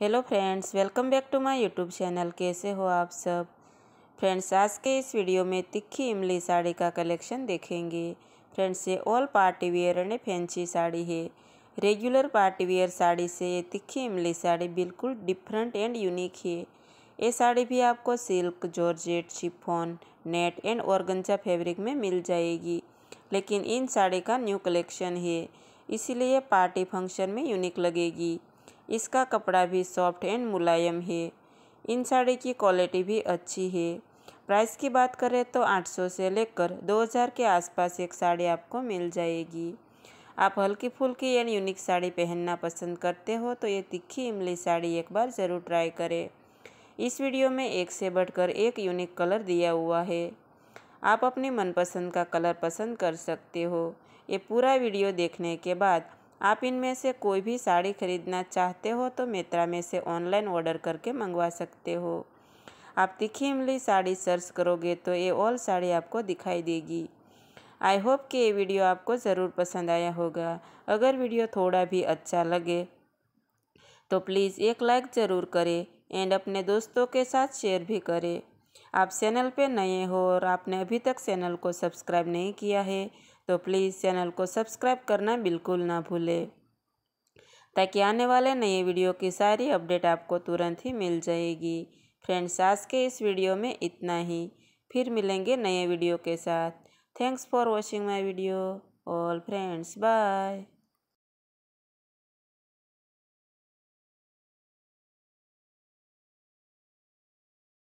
hello friends welcome back to my YouTube channel कैसे हो आप सब फ्रेंड्स आज के इस वीडियो में तिखी इमली साड़ी का कलेक्शन देखेंगे फ्रेंड्स ये all party wear and fancy sari है रेगुलर पार्टी वेयर साड़ी से ये तिखी इमली साड़ी बिल्कुल डिफरेंट एंड यूनिक है ये साड़ी भी आपको silk georgette chiffon net and organza fabric में मिल जाएगी लेकिन इन साड़ी का न्यू कलेक्शन है इसीलिए पार्टी फंक्शन में यूनिक लगेगी इसका कपड़ा भी सॉफ्ट एंड मुलायम है इन साड़ी की क्वालिटी भी अच्छी है प्राइस की बात करें तो 800 से लेकर 2000 के आसपास एक साड़ी आपको मिल जाएगी आप हल्की फुल्की एंड यूनिक साड़ी पहनना पसंद करते हो तो ये तिखी इमली साड़ी एक बार ज़रूर ट्राई करें इस वीडियो में एक से बढ़कर एक यूनिक कलर दिया हुआ है आप अपने मनपसंद का कलर पसंद कर सकते हो ये पूरा वीडियो देखने के बाद आप इनमें से कोई भी साड़ी खरीदना चाहते हो तो मित्रा में से ऑनलाइन ऑर्डर करके मंगवा सकते हो आप तिखी इमली साड़ी सर्च करोगे तो ये ऑल साड़ी आपको दिखाई देगी आई होप कि ये वीडियो आपको ज़रूर पसंद आया होगा अगर वीडियो थोड़ा भी अच्छा लगे तो प्लीज़ एक लाइक ज़रूर करें एंड अपने दोस्तों के साथ शेयर भी करें आप चैनल पे नए हो और आपने अभी तक चैनल को सब्सक्राइब नहीं किया है तो प्लीज़ चैनल को सब्सक्राइब करना बिल्कुल ना भूलें ताकि आने वाले नए वीडियो की सारी अपडेट आपको तुरंत ही मिल जाएगी फ्रेंड्स आज के इस वीडियो में इतना ही फिर मिलेंगे नए वीडियो के साथ thanks for watching my video all friends bye